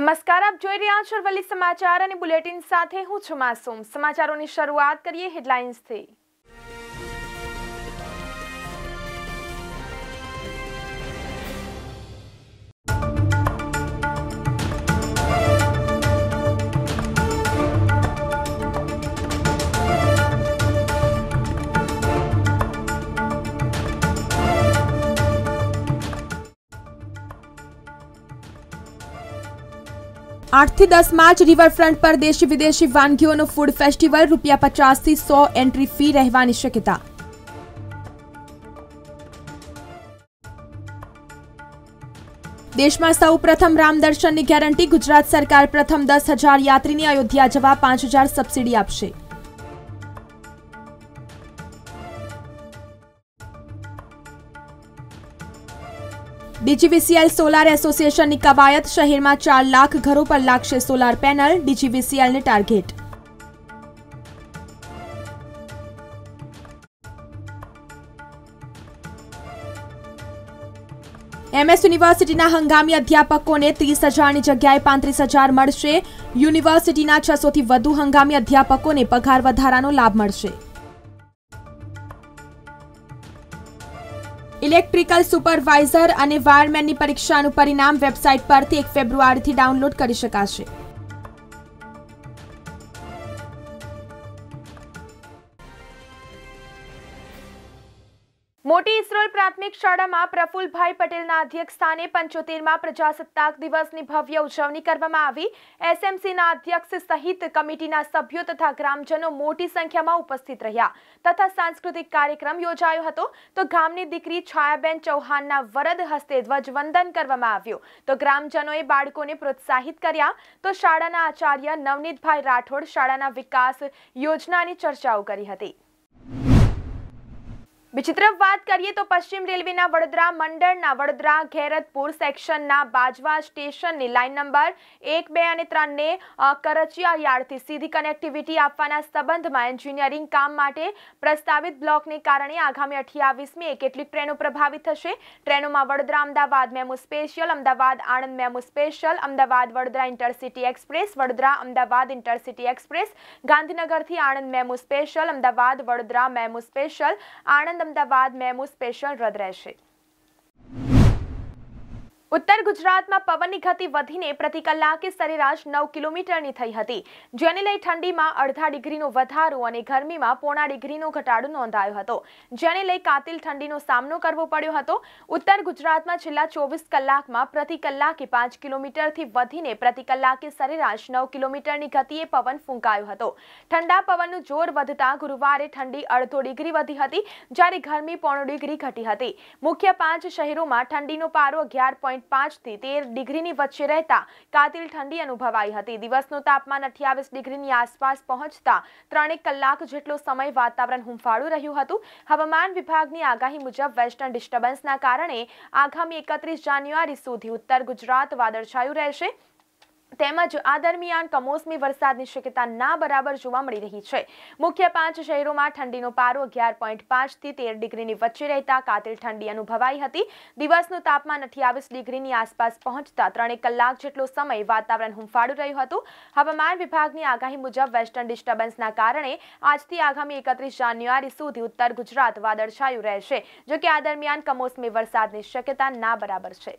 નમસ્કાર આપ જોઈ રહ્યા છો અરવલ્લી સમાચાર અને બુલેટિન સાથે હું છું માસૂમ સમાચારોની શરૂઆત કરીએ હેડલાઇન્સથી આઠથી દસ માર્ચ રિવરફ્રન્ટ પર દેશ વિદેશી વાનગીઓનો ફૂડ ફેસ્ટિવલ રૂપિયા પચાસથી સો એન્ટ્રી ફી રહેવાની શક્યતા દેશમાં સૌ પ્રથમ રામદર્શનની ગેરંટી ગુજરાત સરકાર પ્રથમ દસ હજાર યાત્રીને અયોધ્યા જવા પાંચ હજાર સબસિડી આપશે ડીજીવીસીએલ સોલાર એસોસિએશનની કવાયત શહેરમાં ચાર લાખ ઘરો પર લાગશે સોલાર પેનલ ડીજીવીસીએલને ટાર્ગેટ એમએસ યુનિવર્સિટીના હંગામી અધ્યાપકોને ત્રીસ હજારની જગ્યાએ પાંત્રીસ હજાર મળશે યુનિવર્સિટીના છસોથી વધુ હંગામી અધ્યાપકોને પગાર વધારાનો લાભ મળશે ઇલેક્ટ્રિકલ સુપરવાઇઝર અને વાયરમેનની પરીક્ષાનું પરિણામ વેબસાઇટ પરથી એક ફેબ્રુઆરીથી ડાઉનલોડ કરી શકાશે મોટી ઇસરોલ પ્રાથમિક શાળામાં પ્રફુલભાઈ પટેલના અધ્યક્ષ સ્થાને પંચોતેરમાં પ્રજાસત્તાક દિવસની ભવ્ય ઉજવણી કરવામાં આવી એસએમસીના અધ્યક્ષ સહિત કમિટીના સભ્યો તથા ગ્રામજનો મોટી સંખ્યામાં ઉપસ્થિત રહ્યા તથા સાંસ્કૃતિક કાર્યક્રમ યોજાયો હતો તો ગામની દીકરી છાયાબેન ચૌહાણના વરદ હસ્તે ધ્વજવંદન કરવામાં આવ્યું તો ગ્રામજનોએ બાળકોને પ્રોત્સાહિત કર્યા તો શાળાના આચાર્ય નવનીતભાઈ રાઠોડ શાળાના વિકાસ યોજનાની ચર્ચાઓ કરી હતી બીજી તરફ વાત કરીએ તો પશ્ચિમ રેલવેના વડોદરા મંડળના વડોદરા ઘેરતપુર સેક્શનના બાજવા સ્ટેશનની લાઇન નંબર એક બે અને ત્રણને કરચિયા યાર્ડથી સીધી કનેક્ટિવિટી આપવાના સંબંધમાં એન્જિનિયરિંગ કામ માટે પ્રસ્તાવિત બ્લોકને કારણે આગામી અઠ્યાવીસમીએ કેટલીક ટ્રેનો પ્રભાવિત થશે ટ્રેનોમાં Vadodara Ahmedabad MEMU special Ahmedabad Anand MEMU special Ahmedabad Vadodara intercity express Vadodara Ahmedabad intercity express ગાંધીનગરથી Anand MEMU special Ahmedabad Vadodara MEMU special Anand Ahmedabad MEMU special રદ રહેશે ઉત્તર ગુજરાતમાં પવનની ગતિ વધીને પ્રતિ કલાકે સરેરાશ નવ કિલોમીટરની થઈ હતી જેને લઈ ઠંડીમાં અડધા ડિગ્રીનો વધારો અને ગરમીમાં પોણા ડિગ્રીનો ઘટાડો નોંધાયો હતો જેને લઈ કાતિલ ઠંડીનો સામનો કરવો પડ્યો હતો ઉત્તર ગુજરાતમાં છેલ્લા ચોવીસ કલાકમાં પ્રતિ કલાકે પાંચ કિલોમીટરથી વધીને પ્રતિ કલાકે સરેરાશ નવ કિલોમીટરની ગતિએ પવન ફૂંકાયો હતો ઠંડા પવનનું જોર વધતા ગુરુવારે ઠંડી અડધો ડિગ્રી વધી હતી જ્યારે ગરમી પોણો ડિગ્રી ઘટી હતી મુખ્ય પાંચ શહેરોમાં ઠંડીનો પારો અગિયાર પોઈન્ટ પાંચથી તેર ડિગ્રીની વચ્ચે રહેતા કાતિલ ઠંડી અનુભવાઈ હતી દિવસનું તાપમાન અઠ્યાવીસ ડિગ્રીની આસપાસ પહોંચતા ત્રણેક કલાક જેટલો સમય વાતાવરણ હુંફાળું રહ્યું હતું હવામાન વિભાગની આગાહી મુજબ વેસ્ટર્ન ડિસ્ટર્બન્સના કારણે આગામી એકત્રીસ જાન્યુઆરી સુધી ઉત્તર ગુજરાત વાદળછાયું રહેશે તેમજ આ દરમિયાન કમોસમી વરસાદની શક્યતા ના બરાબર જોવા મળી રહી છે મુખ્ય પાંચ શહેરોમાં ઠંડીનો પારો અગિયાર પોઈન્ટ પાંચથી તેર ડિગ્રીની વચ્ચે રહેતા કાતિલ ઠંડી અનુભવાઈ હતી દિવસનું તાપમાન અઠ્યાવીસ ડિગ્રીની આસપાસ પહોંચતા ત્રણેક કલાક જેટલો સમય વાતાવરણ હુંફાળું રહ્યું હતું હવામાન વિભાગની આગાહી મુજબ વેસ્ટર્ન ડિસ્ટર્બન્સના કારણે આજથી આગામી એકત્રીસ જાન્યુઆરી સુધી ઉત્તર ગુજરાત વાદળછાયું રહેશે જોકે આ દરમિયાન કમોસમી વરસાદની શક્યતા ના બરાબર છે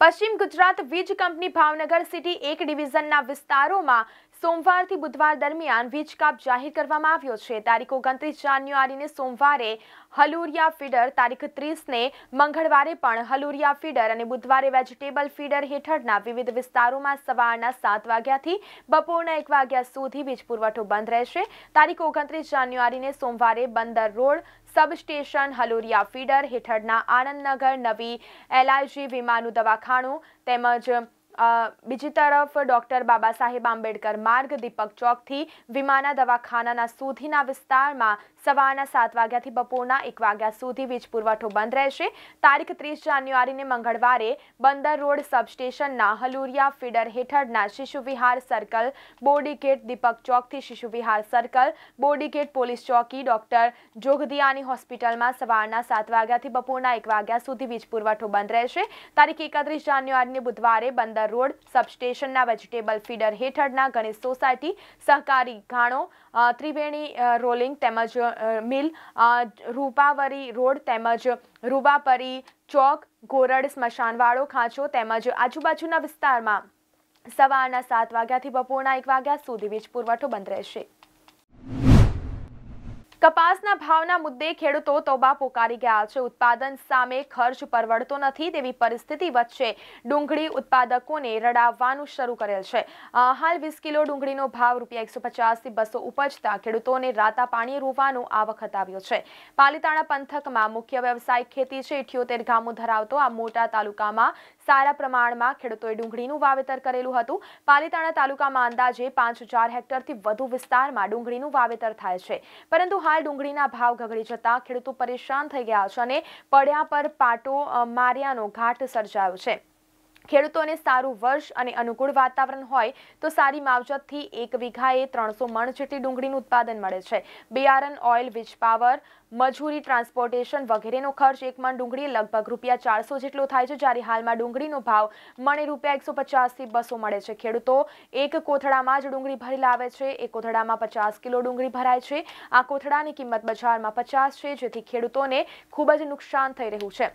પશ્ચિમ ગુજરાત વીજ કંપની ભાવનગર સિટી એક ડિવિઝનના વિસ્તારોમાં સોમવારથી બુધવાર દરમિયાન વીજ કાપ જાહેર કરવામાં આવ્યો છે તારીખ ઓગણત્રીસ જાન્યુઆરીને સોમવારે હલુરિયા ફીડર તારીખ ત્રીસને મંગળવારે પણ હલુરિયા ફીડર અને બુધવારે વેજીટેબલ ફીડર હેઠળના વિવિધ વિસ્તારોમાં સવારના સાત વાગ્યાથી બપોરના એક વાગ્યા સુધી વીજ પુરવઠો બંધ રહેશે તારીખ ઓગણત્રીસ જાન્યુઆરીને સોમવારે બંદર રોડ સબસ્ટેશન હલોરિયા ફીડર હેઠળના આણંદનગર નવી એલઆઈજી વીમાનું દવાખાનું તેમજ બીજી તરફ ડોક્ટર બાબા સાહેબ આંબેડકર માર્ગ દીપક ચોકથી વિમાના દવાખાનાના સુધીના વિસ્તારમાં સવારના સાત વાગ્યાથી બપોરના એક વાગ્યા સુધી વીજ પુરવઠો બંધ રહેશે તારીખ ત્રીસ જાન્યુઆરીને મંગળવારે બંદર રોડ સબસ્ટેશનના હલુરિયા ફીડર હેઠળના શિશુવિહાર સર્કલ બોડીગેટ દીપક ચોકથી શિશુવિહાર સર્કલ બોડીગેટ પોલીસ ચોકી ડોક્ટર જોગદિયાની હોસ્પિટલમાં સવારના સાત વાગ્યાથી બપોરના એક વાગ્યા સુધી વીજ પુરવઠો બંધ રહેશે તારીખ એકત્રીસ જાન્યુઆરીને બુધવારે બંદર રોડ સબસ્ટેશનના વેજીટેબલ ફીડર હેઠળના ગણેશ સોસાયટી સહકારી ઘાણો ત્રિવેણી રોલિંગ તેમજ મિલ રૂપાવરી રોડ તેમજ રૂબાપરી ચોક ગોરડ સ્મશાનવાળો ખાંચો તેમજ આજુબાજુના વિસ્તારમાં સવારના સાત વાગ્યાથી બપોરના એક વાગ્યા સુધી વીજ પુરવઠો બંધ રહેશે કપાસના ભાવના મુદ્દે ખેડૂતો તોબા પોકારી ગયા છે ઉત્પાદન સામે ખર્ચ પરવડતો નથી તેવી પરિસ્થિતિ વચ્ચે ડુંગળી ઉત્પાદકોને રડાવવાનું શરૂ કરેલ છે હાલ વીસ કિલો ડુંગળીનો ભાવ રૂપિયા એકસો પચાસથી બસો ઉપજતા ખેડૂતોને રાતા પાણી રોવાનો આવક હતાવ્યો છે પાલિતાણા પંથકમાં મુખ્ય વ્યવસાય ખેતી છે ઇઠ્યોતેર ગામો ધરાવતો આ મોટા તાલુકામાં સારા પ્રમાણમાં ખેડૂતોએ ડુંગળીનું વાવેતર કરેલું હતું પાલીતાણા તાલુકામાં અંદાજે પાંચ હજાર હેક્ટરથી વધુ વિસ્તારમાં ડુંગળીનું વાવેતર થાય છે પરંતુ હાલ ડુંગળીના ભાવ ગગડી જતા ખેડૂતો પરેશાન થઈ ગયા છે અને પડ્યા પર પાટો માર્યાનો ઘાટ સર્જાયો છે ખેડૂતોને સારું વર્ષ અને અનુકૂળ વાતાવરણ હોય તો સારી માવજતથી એક વીઘાએ ત્રણસો મણ જેટલી ડુંગળીનું ઉત્પાદન મળે છે બિયારણ ઓઇલ વીજ પાવર મજૂરી ટ્રાન્સપોર્ટેશન વગેરેનો ખર્ચ એક મણ ડુંગળી લગભગ રૂપિયા ચારસો જેટલો થાય છે જ્યારે હાલમાં ડુંગળીનો ભાવ મણે રૂપિયા એકસો પચાસથી બસો મળે છે ખેડૂતો એક કોથળામાં જ ડુંગળી ભરી લાવે છે એ કોથળામાં પચાસ કિલો ડુંગળી ભરાય છે આ કોથળાની કિંમત બજારમાં પચાસ છે જેથી ખેડૂતોને ખૂબ જ નુકસાન થઈ રહ્યું છે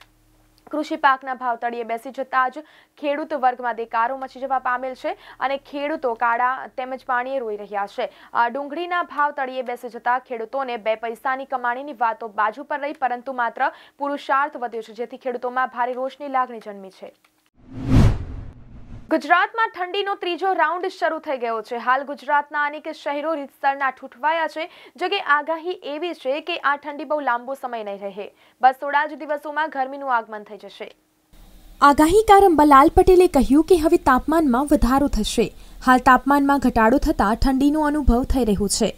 કૃષિ પાકના ભાવ તળિયે બેસી જતાં જ ખેડૂત વર્ગમાં દેકારો મચી જવા પામેલ છે અને ખેડૂતો કાળા તેમજ પાણીએ રોઈ રહ્યા છે ડુંગળીના ભાવ તળિયે બેસી જતાં ખેડૂતોને બે પૈસાની કમાણીની વાતો બાજુ પર રહી પરંતુ માત્ર પુરુષાર્થ વધ્યો છે જેથી ખેડૂતોમાં ભારે રોષની લાગણી જન્મી છે ગુજરાતમાં ઠંડીનો ત્રીજો રાઉન્ડ શરૂ થઈ ગયો છે હાલ ગુજરાતના અનેક શહેરો રીતસરના ઠૂંઠવાયા છે જો કે આગાહી એવી છે કે આ ઠંડી બહુ લાંબો સમય નહીં રહે બસ થોડા જ દિવસોમાં ગરમીનું આગમન થઈ જશે આગાહીકાર અંબાલાલ પટેલે કહ્યું કે હવે તાપમાનમાં વધારો થશે હાલ તાપમાનમાં ઘટાડો થતાં ઠંડીનો અનુભવ થઈ રહ્યો છે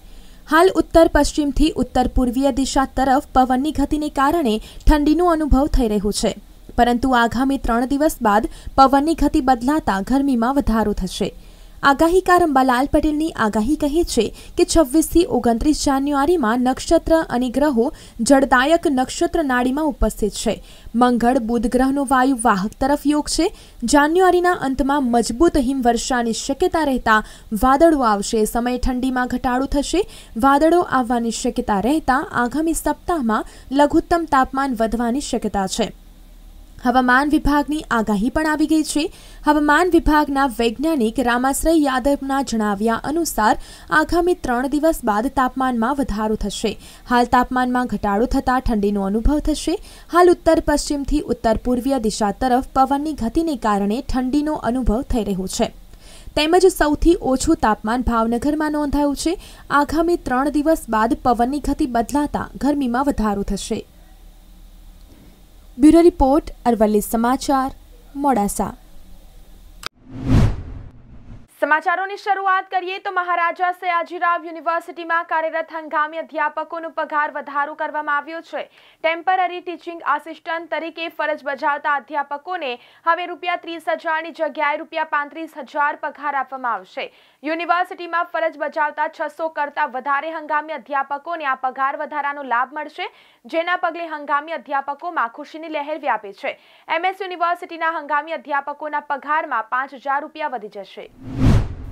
હાલ ઉત્તર પશ્ચિમથી ઉત્તર પૂર્વીય દિશા તરફ પવનની ગતિને કારણે ઠંડીનો અનુભવ થઈ રહ્યો છે પરંતુ આગામી ત્રણ દિવસ બાદ પવનની ગતિ બદલાતા ગરમીમાં વધારો થશે આગાહીકાર અંબાલાલ પટેલની આગાહી કહે છે કે છવ્વીસથી ઓગણત્રીસ જાન્યુઆરીમાં નક્ષત્ર અને ગ્રહો જળદાયક નક્ષત્ર નાડીમાં ઉપસ્થિત છે મંગળ બુધ ગ્રહનો વાયુ વાહક તરફ યોગ છે જાન્યુઆરીના અંતમાં મજબૂત હિમવર્ષાની શક્યતા રહેતા વાદળો આવશે સમય ઠંડીમાં ઘટાડો થશે વાદળો આવવાની શક્યતા રહેતા આગામી સપ્તાહમાં લઘુત્તમ તાપમાન વધવાની શક્યતા છે હવામાન વિભાગની આગાહી પણ આવી ગઈ છે હવામાન વિભાગના વૈજ્ઞાનિક રામાશ્રય યાદવના જણાવ્યા અનુસાર આગામી ત્રણ દિવસ બાદ તાપમાનમાં વધારો થશે હાલ તાપમાનમાં ઘટાડો થતાં ઠંડીનો અનુભવ થશે હાલ ઉત્તર પશ્ચિમથી ઉત્તર પૂર્વીય દિશા તરફ પવનની ગતિને કારણે ઠંડીનો અનુભવ થઈ રહ્યો છે તેમજ સૌથી ઓછું તાપમાન ભાવનગરમાં નોંધાયું છે આગામી ત્રણ દિવસ બાદ પવનની ગતિ બદલાતા ગરમીમાં વધારો થશે બ્યુરો રિપોર્ટ અરવલ્લી સમાચાર મોડાસા સમાચારોની શરૂઆત કરીએ તો મહારાજા સયાજીરાવ યુનિવર્સિટીમાં કાર્યરત હંગામી અધ્યાપકોનો પગાર વધારો કરવામાં આવ્યો છે ટેમ્પરરી ટીચિંગ આસિસ્ટન્ટ તરીકે ફરજ બજાવતા અધ્યાપકોને હવે રૂપિયા ત્રીસ હજારની જગ્યાએ રૂપિયા પાંત્રીસ હજાર પગાર આપવામાં આવશે યુનિવર્સિટીમાં ફરજ બજાવતા છસો કરતાં વધારે હંગામી અધ્યાપકોને આ પગાર વધારાનો લાભ મળશે જેના પગલે હંગામી અધ્યાપકોમાં ખુશીની લહેર વ્યાપે છે એમએસ યુનિવર્સિટીના હંગામી અધ્યાપકોના પગારમાં પાંચ રૂપિયા વધી જશે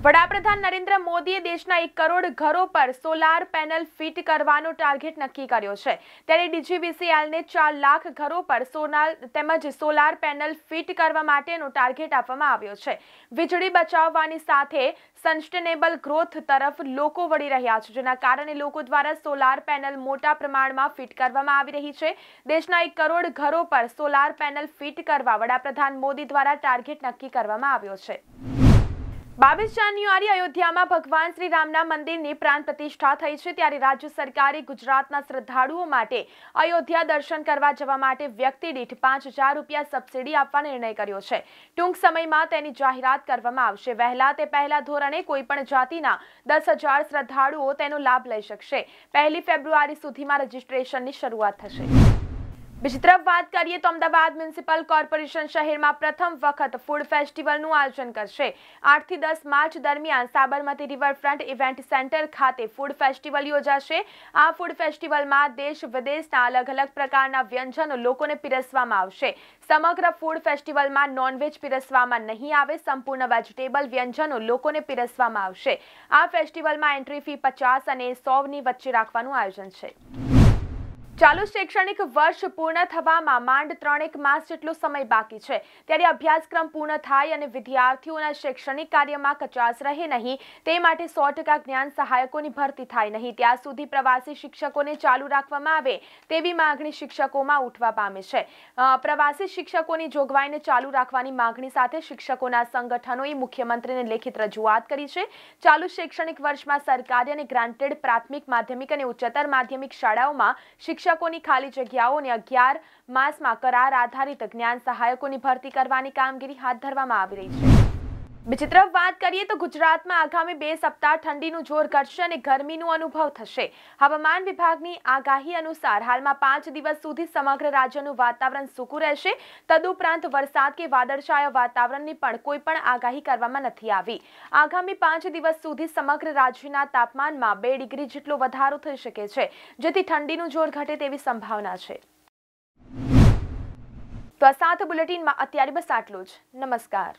વડાપ્રધાન નરેન્દ્ર મોદીએ દેશના એક કરોડ ઘરો પર સોલાર પેનલ ફિટ કરવાનો ટાર્ગેટ નક્કી કર્યો છે ત્યારે ડીજીબીસીએલને ચાર લાખ ઘરો પર સોનાલ તેમજ સોલાર પેનલ ફિટ કરવા માટેનો ટાર્ગેટ આપવામાં આવ્યો છે વીજળી બચાવવાની સાથે સસ્ટેનેબલ ગ્રોથ તરફ લોકો વળી રહ્યા છે જેના કારણે લોકો દ્વારા સોલાર પેનલ મોટા પ્રમાણમાં ફિટ કરવામાં આવી રહી છે દેશના એક કરોડ ઘરો પર સોલાર પેનલ ફિટ કરવા વડાપ્રધાન મોદી દ્વારા ટાર્ગેટ નક્કી કરવામાં આવ્યો છે બાવીસ જાન્યુઆરી અયોધ્યામાં ભગવાન શ્રી રામના મંદિરની પ્રાણ પ્રતિષ્ઠા થઈ છે ત્યારે રાજ્ય સરકારે ગુજરાતના શ્રદ્ધાળુઓ માટે અયોધ્યા દર્શન કરવા જવા માટે વ્યક્તિ દીઠ પાંચ રૂપિયા સબસિડી આપવા નિર્ણય કર્યો છે ટૂંક સમયમાં તેની જાહેરાત કરવામાં આવશે વહેલા તે પહેલા ધોરણે કોઈપણ જાતિના દસ શ્રદ્ધાળુઓ તેનો લાભ લઈ શકશે પહેલી ફેબ્રુઆરી સુધીમાં રજીસ્ટ્રેશનની શરૂઆત થશે બીજી તરફ વાત કરીએ તો અમદાવાદ મ્યુનિસિપલ કોર્પોરેશન શહેરમાં પ્રથમ વખત ફૂડ ફેસ્ટિવલનું આયોજન કરશે આઠથી દસ માર્ચ દરમિયાન સાબરમતી રિવરફ્રન્ટ ઇવેન્ટ સેન્ટર ખાતે ફૂડ ફેસ્ટિવલ યોજાશે આ ફૂડ ફેસ્ટિવલમાં દેશ વિદેશના અલગ અલગ પ્રકારના વ્યંજનો લોકોને પીરસવામાં આવશે સમગ્ર ફૂડ ફેસ્ટિવલમાં નોનવેજ પીરસવામાં નહીં આવે સંપૂર્ણ વેજીટેબલ વ્યંજનો લોકોને પીરસવામાં આવશે આ ફેસ્ટિવલમાં એન્ટ્રી ફી પચાસ અને સોની વચ્ચે રાખવાનું આયોજન છે ચાલુ શૈક્ષણિક વર્ષ પૂર્ણ થવામાં માંડ ત્રણેક માસ જેટલો સમય બાકી છે ત્યારે અભ્યાસક્રમ પૂર્ણ થાય અને વિદ્યાર્થીઓના શૈક્ષણિક કાર્યમાં કચાશ રહે નહીં તે માટે સો જ્ઞાન સહાયકોની ભરતી થાય નહીં ત્યાં સુધી પ્રવાસી શિક્ષકોને ચાલુ રાખવામાં આવે તેવી માંગણી શિક્ષકોમાં ઉઠવા પામે છે પ્રવાસી શિક્ષકોની જોગવાઈને ચાલુ રાખવાની માંગણી સાથે શિક્ષકોના સંગઠનોએ મુખ્યમંત્રીને લેખિત રજૂઆત કરી છે ચાલુ શૈક્ષણિક વર્ષમાં સરકારી અને ગ્રાન્ટેડ પ્રાથમિક માધ્યમિક અને ઉચ્ચતર માધ્યમિક શાળાઓમાં શિક્ષણ શિક્ષકોની ખાલી જગ્યાઓને અગિયાર માસમાં કરાર આધારિત જ્ઞાન સહાયકોની ભરતી કરવાની કામગીરી હાથ ધરવામાં આવી રહી છે બીજી તરફ વાત કરીએ તો ગુજરાતમાં આગામી બે સપ્તાહ ઠંડીનું જોર ઘટશે અને ગરમીનું અનુભવ થશે હવામાન વિભાગની આગાહી અનુસાર હાલમાં પાંચ દિવસ સુધી સમગ્ર રાજ્યનું વાતાવરણ સૂકું રહેશે તદુપરાંત વરસાદ કે વાદળછાયા વાતાવરણની પણ કોઈ પણ આગાહી કરવામાં નથી આવી આગામી પાંચ દિવસ સુધી સમગ્ર રાજ્યના તાપમાનમાં બે ડિગ્રી જેટલો વધારો થઈ શકે છે જેથી ઠંડીનું જોર ઘટે તેવી સંભાવના છે તો આ સાત બુલેટિનમાં અત્યારે બસ આટલું જ નમસ્કાર